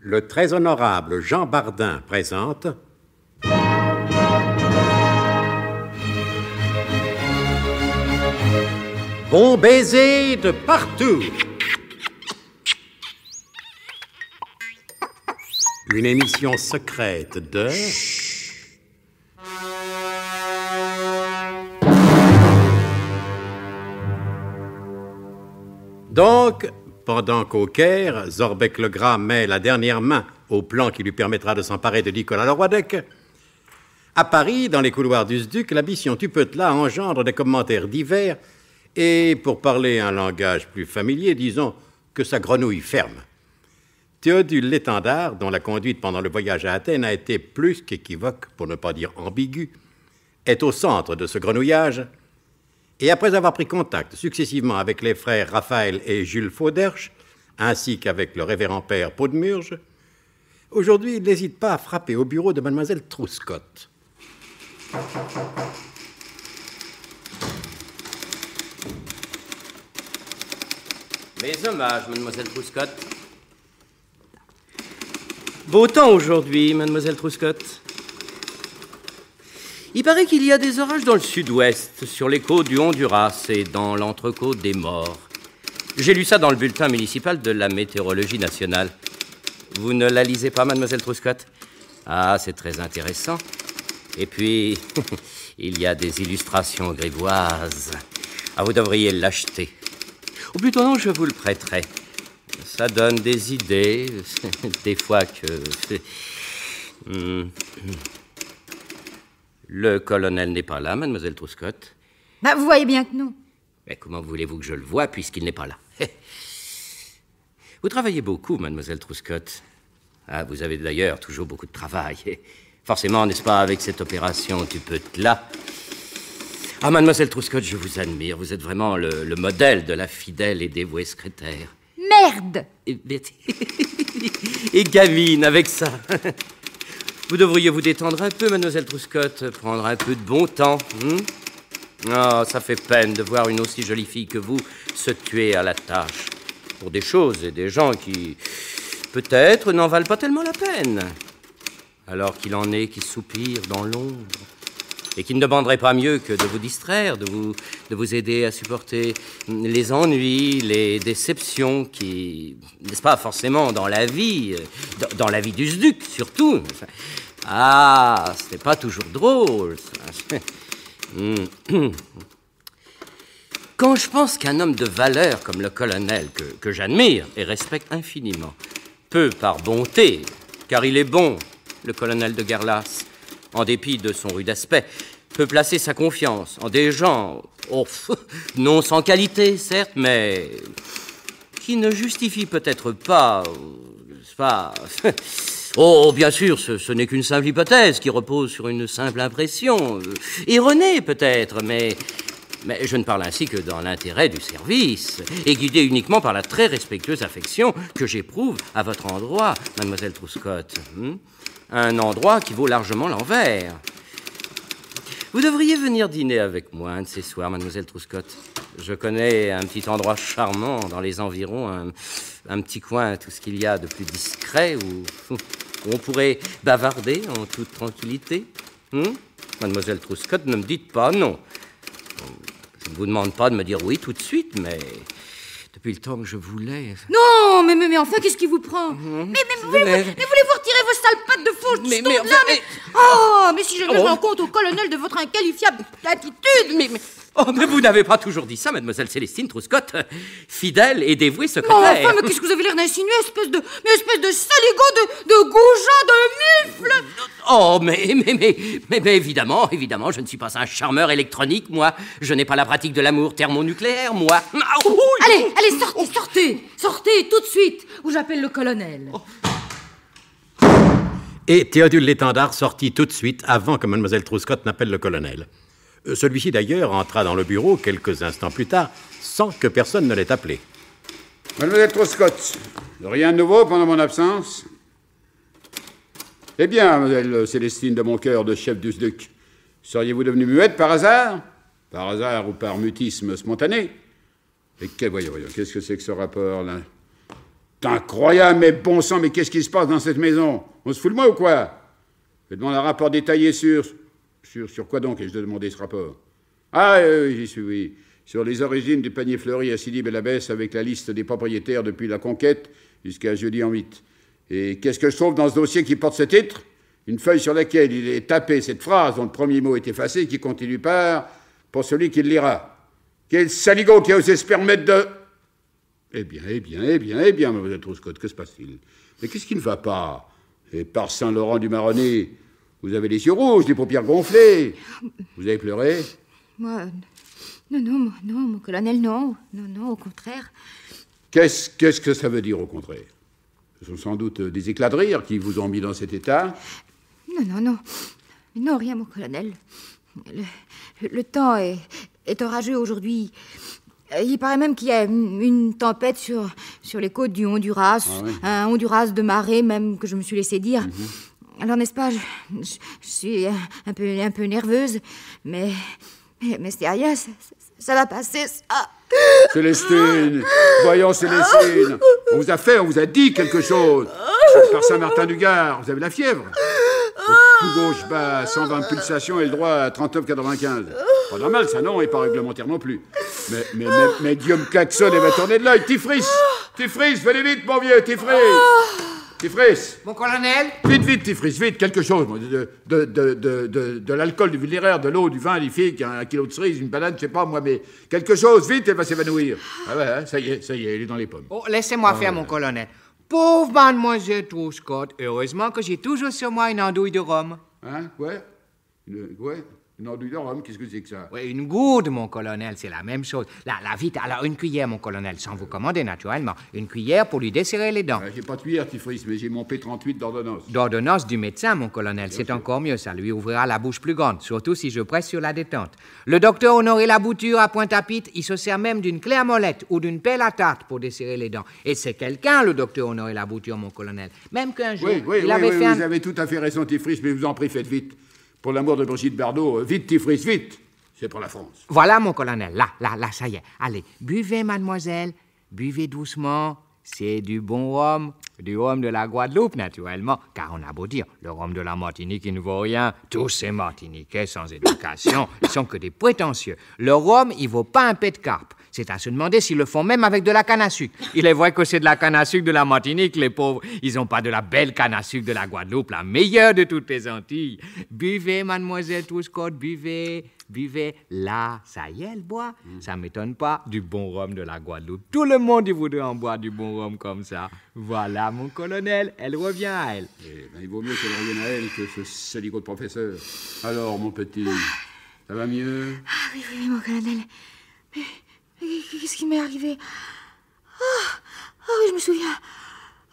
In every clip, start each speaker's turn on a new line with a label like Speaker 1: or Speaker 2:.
Speaker 1: Le très honorable Jean Bardin présente Bon baiser de partout. Une émission secrète de... Donc, pendant qu'au Caire, Zorbeck le Gras met la dernière main au plan qui lui permettra de s'emparer de Nicolas le à Paris, dans les couloirs du Sduc, la mission là engendre des commentaires divers et, pour parler un langage plus familier, disons que sa grenouille ferme. Théodule Létendard, dont la conduite pendant le voyage à Athènes a été plus qu'équivoque, pour ne pas dire ambiguë, est au centre de ce grenouillage et après avoir pris contact successivement avec les frères Raphaël et Jules Fauderche, ainsi qu'avec le révérend père Paudemurge, aujourd'hui il n'hésite pas à frapper au bureau de mademoiselle Trouscott.
Speaker 2: Mes hommages, mademoiselle Trouscott. Beau temps aujourd'hui, mademoiselle Trouscott. Il paraît qu'il y a des orages dans le sud-ouest, sur les côtes du Honduras et dans l'entrecôte des morts. J'ai lu ça dans le bulletin municipal de la météorologie nationale. Vous ne la lisez pas, mademoiselle Truscott Ah, c'est très intéressant. Et puis, il y a des illustrations grivoises. Ah, vous devriez l'acheter. Ou plutôt non, je vous le prêterai. Ça donne des idées, des fois que... Hmm. Le colonel n'est pas là, mademoiselle Truscott.
Speaker 3: Bah, vous voyez bien que non.
Speaker 2: Mais comment voulez-vous que je le voie puisqu'il n'est pas là Vous travaillez beaucoup, mademoiselle Truscott. Ah, vous avez d'ailleurs toujours beaucoup de travail. Forcément, n'est-ce pas, avec cette opération, tu peux te la... Ah, mademoiselle Truscott, je vous admire. Vous êtes vraiment le, modèle de la fidèle et dévouée secrétaire.
Speaker 3: Merde
Speaker 2: eh Et, et avec ça vous devriez vous détendre un peu, mademoiselle Truscott, prendre un peu de bon temps. Hmm? Ah, ça fait peine de voir une aussi jolie fille que vous se tuer à la tâche. Pour des choses et des gens qui, peut-être, n'en valent pas tellement la peine. Alors qu'il en est qui soupire dans l'ombre et qui ne demanderait pas mieux que de vous distraire, de vous, de vous aider à supporter les ennuis, les déceptions qui, n'est-ce pas, forcément dans la vie, euh, dans, la vie du duc surtout. Ah, ce n'est pas toujours drôle. Hmm. Quand je pense qu'un homme de valeur comme le colonel, que, que j'admire et respecte infiniment, peut par bonté, car il est bon, le colonel de Garlas, en dépit de son rude aspect, peut placer sa confiance en des gens, oh, non sans qualité, certes, mais qui ne justifient peut-être pas, pas. Oh, oh, bien sûr, ce, n'est qu'une simple hypothèse qui repose sur une simple impression, euh, erronée peut-être, mais mais je ne parle ainsi que dans l'intérêt du service, et guidé uniquement par la très respectueuse affection que j'éprouve à votre endroit, mademoiselle Trouscott. Hmm un endroit qui vaut largement l'envers. Vous devriez venir dîner avec moi un de ces soirs, mademoiselle Trouscott. Je connais un petit endroit charmant dans les environs, un, petit coin, tout ce qu'il y a de plus discret, où, on pourrait bavarder en toute tranquillité. Hum? mademoiselle Trouscott, ne me dites pas non. Je ne vous demande pas de me dire oui tout de suite, mais depuis le temps que je voulais.
Speaker 3: Non, mais, mais, enfin, qu'est-ce qui vous prend mhm. mais, mais, voulez, vous retirer vos sales pattes de faux mais, mais, eh. Oh, mais si je me oh. rends compte au colonel de votre inqualifiable attitude mais...
Speaker 2: Oh, mais vous n'avez pas toujours dit ça, mademoiselle Célestine Trouscott, fidèle et dévouée secrétaire. Oh, mais qu'est-ce que
Speaker 3: vous avez l'air d'insinuer, espèce de, mais espèce de saligot, de, goujat, de mufle
Speaker 2: Oh, mais, mais, mais, mais, évidemment, évidemment, je ne suis pas un charmeur électronique, moi. Je n'ai pas la pratique de l'amour thermonucléaire, moi.
Speaker 3: Ah, allez, allez, sortez, sortez, sortez, tout de suite, ou j'appelle le colonel.
Speaker 1: Et Théodule Létendard sortit tout de suite avant que mademoiselle Trouscott n'appelle le colonel. Celui-ci d'ailleurs entra dans le bureau quelques instants plus tard sans que personne ne l'ait appelé.
Speaker 4: Mademoiselle Troscott, rien de nouveau pendant mon absence Eh bien, mademoiselle Célestine de mon cœur, de chef du Sduc, seriez-vous devenue muette par hasard Par hasard ou par mutisme spontané Et quel, voyons, qu'est-ce que c'est que ce rapport-là incroyable, mais bon sang, mais qu'est-ce qui se passe dans cette maison On se fout de moi ou quoi Je demande un rapport détaillé sur sur, quoi donc ai-je demandé ce rapport Ah, oui, j'y suis, oui. Sur les origines du panier fleuri à Sidi Bellabès avec la liste des propriétaires depuis la conquête jusqu'à jeudi en 8. Et qu'est-ce que je trouve dans ce dossier qui porte ce titre Une feuille sur laquelle il est tapé cette phrase dont le premier mot est effacé qui continue par Pour celui qui le lira. Quel saligo qui a osé se permettre de. Eh bien, eh bien, eh bien, eh bien, mademoiselle Trouscott, que se passe-t-il Mais qu'est-ce qui ne va pas Et par Saint-Laurent du Maronnet vous avez les yeux rouges, les paupières gonflées. Vous avez pleuré
Speaker 3: Moi, non, non, non, mon colonel, non. Non, non, au contraire.
Speaker 4: Qu'est-ce que ça veut dire, au contraire Ce sont sans doute des éclats de rire qui vous ont mis dans cet état.
Speaker 3: Non, non, non. Non, rien, mon colonel. Le, temps est, orageux aujourd'hui. Euh, il paraît même qu'il y a une tempête sur, sur les côtes du Honduras, ah un Honduras de marée même que je me suis laissé dire. Mhm. Alors, n'est-ce pas, je, suis un, peu, un peu nerveuse, mais. Mais, c'est rien, ça, va passer,
Speaker 4: Célestine Voyons, Célestine On vous a fait, on vous a dit quelque chose Par Saint-Martin-du-Gard, vous avez la fièvre Tout gauche bas, 120 pulsations et le droit à 39,95. Pas normal, ça, non, et pas réglementaire non plus. Mais, mais, mais, mais Guillaume Klaxon, va tourner de l'œil. Tifris Tifris, venez vite, mon vieux, Tifris Tifris Mon colonel Vite, vite, Tifris, vite, quelque chose. De, de, de, de, de l'alcool, du vulnéraire, de l'eau, du vin, des filles, un kilo de cerise, une banane, je sais pas moi, mais quelque chose, vite, elle va s'évanouir. Ah ouais, hein, ça y est, ça y est, elle est dans les pommes. Oh,
Speaker 5: laissez-moi ah faire, mon colonel. Pauvre mademoiselle Trouscott, heureusement que j'ai toujours sur moi une andouille de rhum. Hein
Speaker 4: Ouais Ouais qu'est-ce que c'est que ça une
Speaker 5: gourde, mon colonel, c'est la même chose. Là, la vite, alors une cuillère, mon colonel, sans vous commander, naturellement. Une cuillère pour lui desserrer les dents. Ah, j'ai pas de cuillère, Tifris, mais j'ai mon P38 d'ordonnance. D'ordonnance du médecin, mon colonel, c'est encore mieux, ça lui ouvrira la bouche plus grande, surtout si je presse sur la détente. Le docteur Honoré Labouture à Pointe-à-Pitre, il se sert même d'une clé à molette ou d'une pelle à tarte pour desserrer les dents.
Speaker 4: Et c'est quelqu'un, le docteur Honoré Labouture, mon colonel.
Speaker 5: Même qu'un jour, vous avez
Speaker 4: tout à fait raison, Tifris, mais vous en prie, faites vite. Pour l'amour de Brigitte Bardot, euh, vite, Tifris, vite C'est pour la France.
Speaker 5: Voilà, mon colonel, là, là, là, ça y est. Allez, buvez, mademoiselle, buvez doucement. C'est du bon rhum, du rhum de la Guadeloupe, naturellement, car on a beau dire, le rhum de la Martinique, il ne vaut rien. Tous ces Martiniquais sans éducation, ils sont que des prétentieux. Le rhum, il vaut pas un pet de carpe. C'est à se demander s'ils le font même avec de la canne à sucre. Il est vrai que c'est de la canne à sucre de la Martinique, les pauvres. Ils n'ont pas de la belle canne à sucre de la Guadeloupe, la meilleure de toutes les Antilles. Buvez, mademoiselle Touscott, buvez, buvez. Là, ça y est, elle boit. Mm. Ça m'étonne pas, du bon rhum de la Guadeloupe. Tout le monde, il voudrait en boire du
Speaker 4: bon rhum comme ça. Voilà, mon colonel, elle revient à elle. Eh ben, il vaut mieux qu'elle revienne à elle que ce saligot de professeur. Alors, mon petit, ça va mieux Ah
Speaker 3: oui, oui, mon colonel. Qu'est-ce qui m'est arrivé Ah, oh, je me souviens.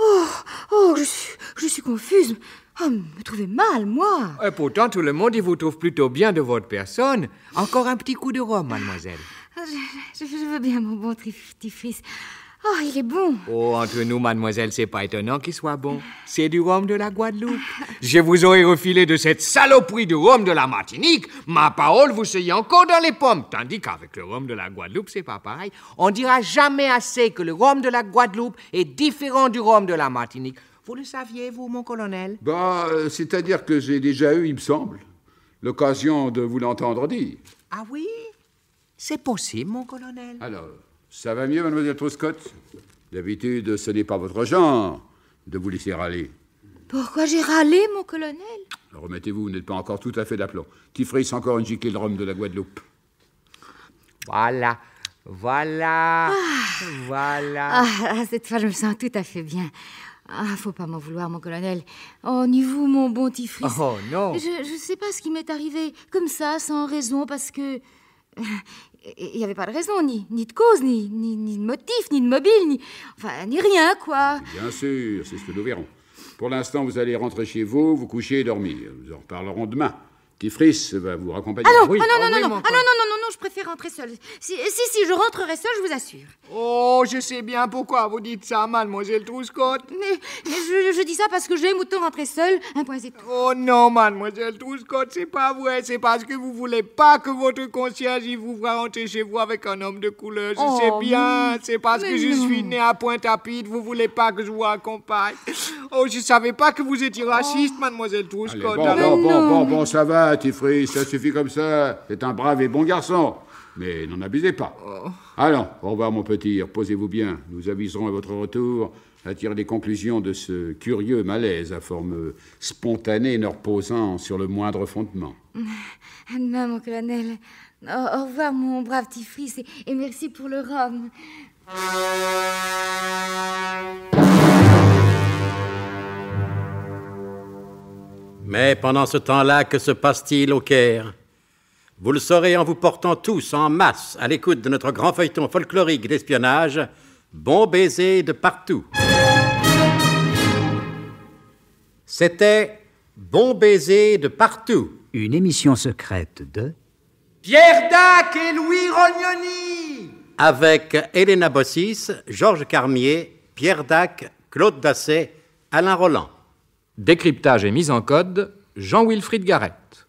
Speaker 3: Oh, oh je suis, confuse. Ah, me trouvez mal, moi. Et
Speaker 5: eh, pourtant, tout le monde y vous trouve plutôt bien de votre personne. Encore un petit coup de rhum, mademoiselle.
Speaker 3: Je, veux bien, mon bon petit fils. Oh, il est bon.
Speaker 5: Oh, entre nous, mademoiselle, c'est pas étonnant qu'il soit bon. C'est du rhum de la Guadeloupe. Je vous aurais refilé de cette saloperie du rhum de la Martinique. Ma parole, vous soyez encore dans les pommes. Tandis qu'avec le rhum de la Guadeloupe, c'est pas pareil. On dira jamais assez que le rhum de la Guadeloupe est différent du rhum de la Martinique. Vous le saviez, vous, mon colonel
Speaker 4: Bah, euh, c'est-à-dire que j'ai déjà eu, il me semble, l'occasion de vous l'entendre dire. Ah oui C'est possible, mon colonel. Alors ça va mieux, mademoiselle Truscott D'habitude, ce n'est pas votre genre de vous laisser râler.
Speaker 3: Pourquoi j'ai râlé, mon colonel
Speaker 4: Remettez-vous, vous, n'êtes pas encore tout à fait d'aplomb. Tifris, encore une giclée de rhum de la Guadeloupe.
Speaker 5: Voilà, voilà, ah. voilà. Ah,
Speaker 3: ah, cette fois, je me sens tout à fait bien. Ah, faut pas m'en vouloir, mon colonel. Oh, ni vous, mon bon Tifris. Oh, non Je ne sais pas ce qui m'est arrivé, comme ça, sans raison, parce que... Il n'y avait pas de raison, ni, de cause, ni, de motif, ni de mobile, ni, enfin, ni rien, quoi.
Speaker 4: Bien sûr, c'est ce que nous verrons. Pour l'instant, vous allez rentrer chez vous, vous coucher et dormir. Nous en reparlerons demain. frisse va vous raccompagner. Ah non, non, ah ah
Speaker 3: non, non, non, non, non, je préfère rentrer seule. Si, si, je rentrerai seule, je vous assure. Oh, je sais bien pourquoi vous dites ça, mademoiselle Trouscotte. Mais, je, dis ça parce que j'aime autant rentrer seule, un point c'est
Speaker 5: Oh non, mademoiselle Trouscotte, c'est pas vrai. C'est parce que vous voulez pas que votre concierge y vous voit rentrer chez vous avec un homme de couleur. Je sais oh, bien. C'est parce que je suis née à Pointe-à-Pitre. Vous voulez pas que je vous accompagne. Oh, je savais pas que vous étiez raciste, oh. mademoiselle Trouscotte. Allez, bon, bon, bon, bon,
Speaker 4: ça va, Tifri. Ça suffit comme ça. C'est un brave et bon garçon non. Mais n'en abusez pas. Oh. Allons, au revoir, mon petit. Reposez-vous bien. Nous aviserons à votre retour à tirer des conclusions de ce curieux malaise à forme spontanée ne reposant sur le moindre fondement.
Speaker 3: À demain, mon colonel. Au, revoir, mon brave petit fils, et merci pour le rhum.
Speaker 1: Mais pendant ce temps-là, que se passe-t-il au Caire vous le saurez en vous portant tous en masse à l'écoute de notre grand feuilleton folklorique d'espionnage, Bon baiser de partout. C'était Bon baiser de partout. Une émission secrète de Pierre Dac et Louis Rognoni. Avec Elena Bossis, Georges Carmier, Pierre Dac, Claude Dasset, Alain Roland. Décryptage et mise en code, Jean-Wilfried Garrett.